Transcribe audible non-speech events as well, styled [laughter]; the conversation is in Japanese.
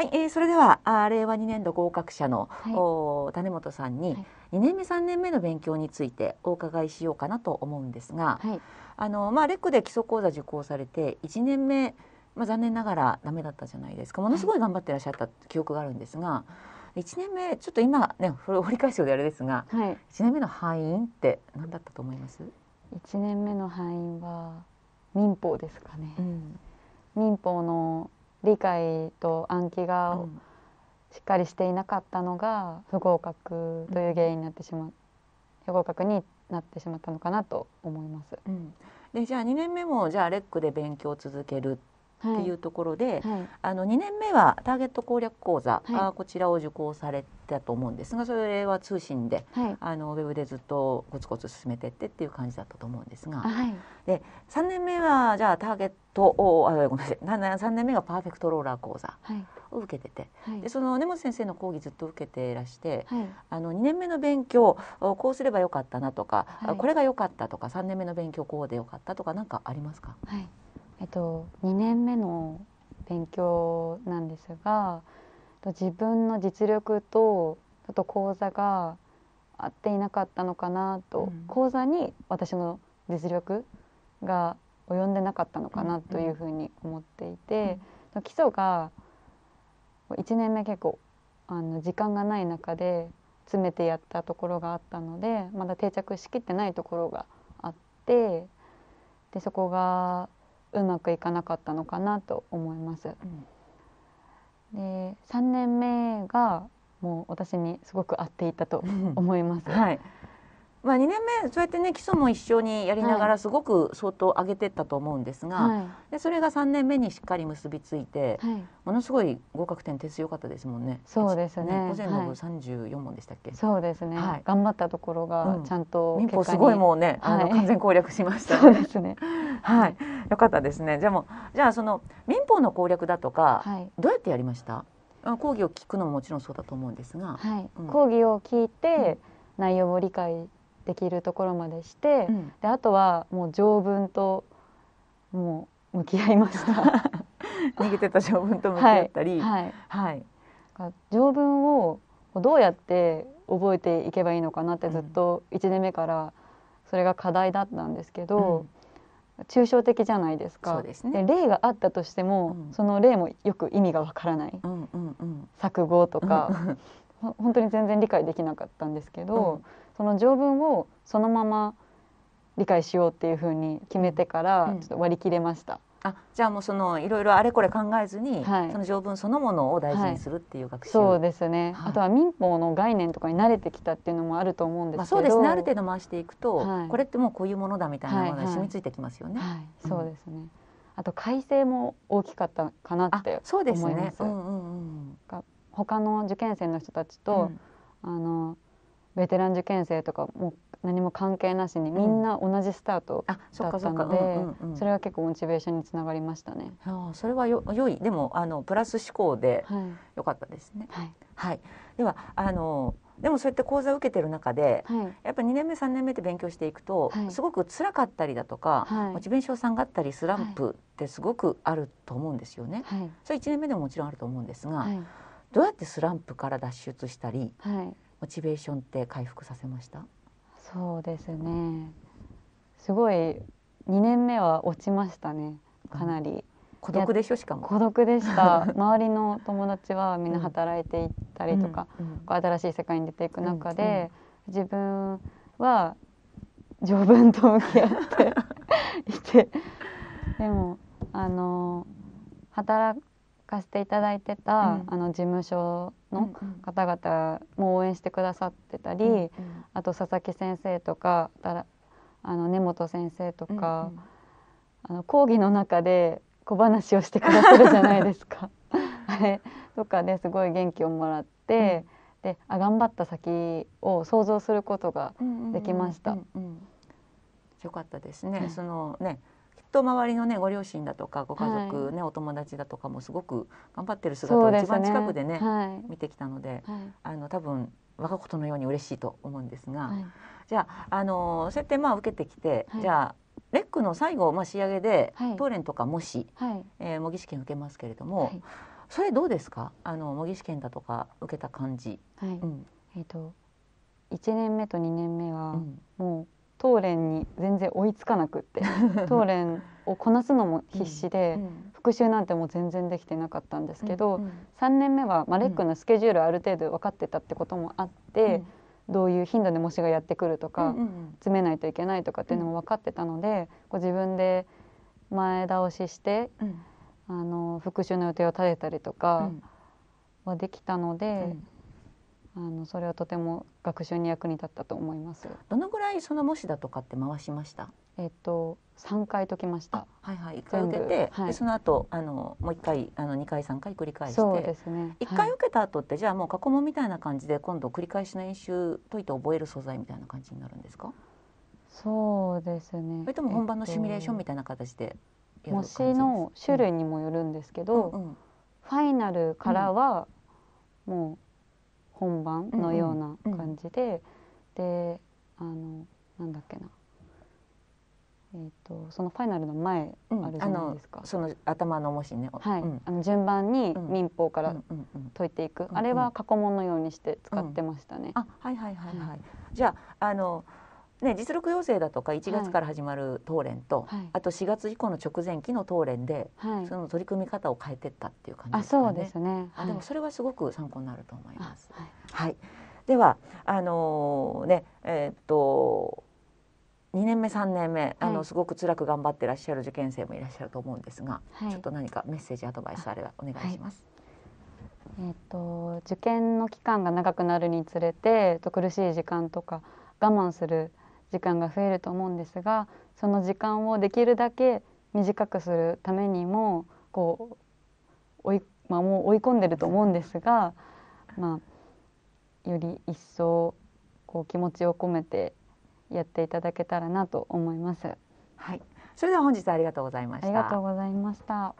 はい、えー、それではあ令和2年度合格者の、はい、お種本さんに、はい、2年目3年目の勉強についてお伺いしようかなと思うんですが、はい、あのまあレックで基礎講座受講されて1年目まあ残念ながらダメだったじゃないですか。ものすごい頑張ってらっしゃった記憶があるんですが。1年目ちょっと今ねそれ折り返すようであれですが、はい、1年目の敗因って何だったと思います1年目の敗因は民法ですかね、うん、民法の理解と暗記がしっかりしていなかったのが不合格という原因になってしまう不合格になってしまったのかなと思います。うん、でじゃあ2年目もじゃあレックで勉強を続けるっていうところで、はいはい、あの2年目はターゲット攻略講座、はい、こちらを受講されたと思うんですがそれは通信で、あのウェブでずっとコツコツ進めてってっていう感じだったと思うんですが、で3年目はじゃあターゲットをあごめんなさい3年目がパーフェクトローラー講座を受けてて、でその根本先生の講義ずっと受けていらして、あの2年目の勉強こうすればよかったなとか、これがよかったとか3年目の勉強こうでよかったとか何かありますか、えっと、2年目の勉強なんですが自分の実力とちょっと講座が合っていなかったのかなと、うん、講座に私の実力が及んでなかったのかなというふうに思っていて、うん、基礎が1年目結構あの時間がない中で詰めてやったところがあったのでまだ定着しきってないところがあってでそこがうまくいかなかったのかなと思います。で3年目がもう私にすごく合っていたと思います。[laughs] はいまあ、2年目そうやってね基礎も一緒にやりながらすごく相当上げてったと思うんですが、はい、でそれが3年目にしっかり結びついて、はい、ものすごい合格点点数良かったですもんね。そうですね。ね午前の部34問でしたっけ、はい、そうですね、頑張ったところがちゃんと、うん、民法すごいもうね、あの完全攻略しました、そうですね。[laughs] はい、良かったですね。じゃもじゃあその民法の攻略だとか、どうやってやりました？講義を聞くのももちろんそうだと思うんですが、はいうん、講義を聞いて、内容を理解できるところまでして、うん、であとはもう条文ともう向き合いました [laughs] 逃げてた条文と向き合ったり、はいはい、はい、条文をどうやって覚えていけばいいのかなってずっと1年目からそれが課題だったんですけど、うん、抽象的じゃないですかで、ね、例があったとしても、うん、その例もよく意味がわからない、うんうんうん、錯誤とか、本当に全然理解できなかったんですけど、その条文をそのまま理解しようっていうふうに決めてからちょっと割り切れました。うん、あじゃあもうそのいろいろあれこれ考えずに、はい、その条文そのものを大事にするっていう学習、はい、そうですね、はい、あとは民法の概念とかに慣れてきたっていうのもあると思うんですけど、まあ、そうですねある程度回していくと、これってもうこういうものだみたいなものが染みついてきますよね、うん、そうですねあと改正も大きかったかなってそうですね、うんうんうん、他の受験生の人たちと、うん、あのベテラン受験生とかも何も関係なしにみんな同じスタートだったので、うんうん、うん、それは結構モチベーションにつながりましたね。あそれはよ良いでもあのプラス思考で良かったですね。はい、はい、ではあのでもそうやって講座を受けてる中で、はい、やっぱり2年目3年目で勉強していくと、はい、すごく辛かったりだとか、はい、モチベーション下がったりスランプってすごくあると思うんですよね。はい、それ1年目でももちろんあると思うんですが、はい、どうやってスランプから脱出したり、はいモチベーションって回復させましたそうですねすごい2年目は落ちましたねかなり、うん、孤独でしょしかも孤独でした周りの友達はみんな働いていったりとか、うんうん、こう新しい世界に出ていく中で、うんうん、自分は条文と向き合っていてでもあの働かせていただいてた、あの事務所の方々も応援してくださってたり、うんうん、あと佐々木先生とかだらあの根本先生とか、うんうん、あの講義の中で小話をしてくださるじゃないですか。[laughs] あれとかですごい元気をもらって、うん、であ頑張った先を想像することができました。うんうんうんうん、よかったですね。そのねと周りのねご両親だとかご家族ね、はい、お友達だとかもすごく頑張ってる姿を一番近くでね、ねはい、見てきたので、はい、あの多分我がことのように嬉しいと思うんですが、はい、じゃあ、あのー、そうやってまあ受けてきて、じゃあレックの最後、まあ、仕上げで、はい、当連とか模試、はいえー、模擬試験受けますけれども、はい、それどうですかあの模擬試験だとか受けた感じ。はいうん、えーと、と1年目と2年目は、うん、もう東連に全然追いつかなくって東連 [laughs] をこなすのも必死で、うん、復習なんてもう全然できてなかったんですけど、うん3年目は、まあ、レックのスケジュールある程度分かってたってこともあって、うん、どういう頻度で模試がやってくるとか、うん詰めないといけないとかっていうのも分かってたので、こう自分で前倒しして、あの復習の予定を立てたりとかはできたので、あのそれはとても学習に役に立ったと思います。どのぐらいその模試だとかって回しました？えっと三回解きました。はいはい一回受けて、はい、その後あのもう一回あの二回三回繰り返して、そうですね。一、回受けた後って、はい、じゃあもう過去問みたいな感じで今度繰り返しの演習解いて覚える素材みたいな感じになるんですか？そうですね。それとも本番のシミュレーションみたいな形でやる感じですえっと、模試の種類にもよるんですけど、うんうん、ファイナルからはもう、本番のような感じで、うんうん、であのなんだっけなえーと、そのファイナルの前あるじゃないですか、うん、のその頭の模試ね、はい、うん、あの順番に民法から解いていく、うんうんうん、あれは過去問のようにして使ってましたね、うん、あはいはいはいはい、じゃああのね、実力要請だとか1月から始まる東連と、はい、あと4月以降の直前期の東連で、はい、その取り組み方を変えてったっていう感じですね。あそうですね、はい、でもそれはすごく参考になると思います。はい、はい、ではあのー、ねえー、っと2年目3年目、あのすごく辛く頑張ってらっしゃる受験生もいらっしゃると思うんですが、はい、ちょっと何かメッセージアドバイスあればお願いします。えーと、と受験の期間が長くなるにつれて、と苦しい時間とか我慢する時間が増えると思うんですがその時間をできるだけ短くするためにもこう追い,、まあ、もう追い込んでると思うんですが、まあ、より一層こう気持ちを込めてやっていただけたらなと思います。はい、それでは本日はありがとうございました。ありがとうございました。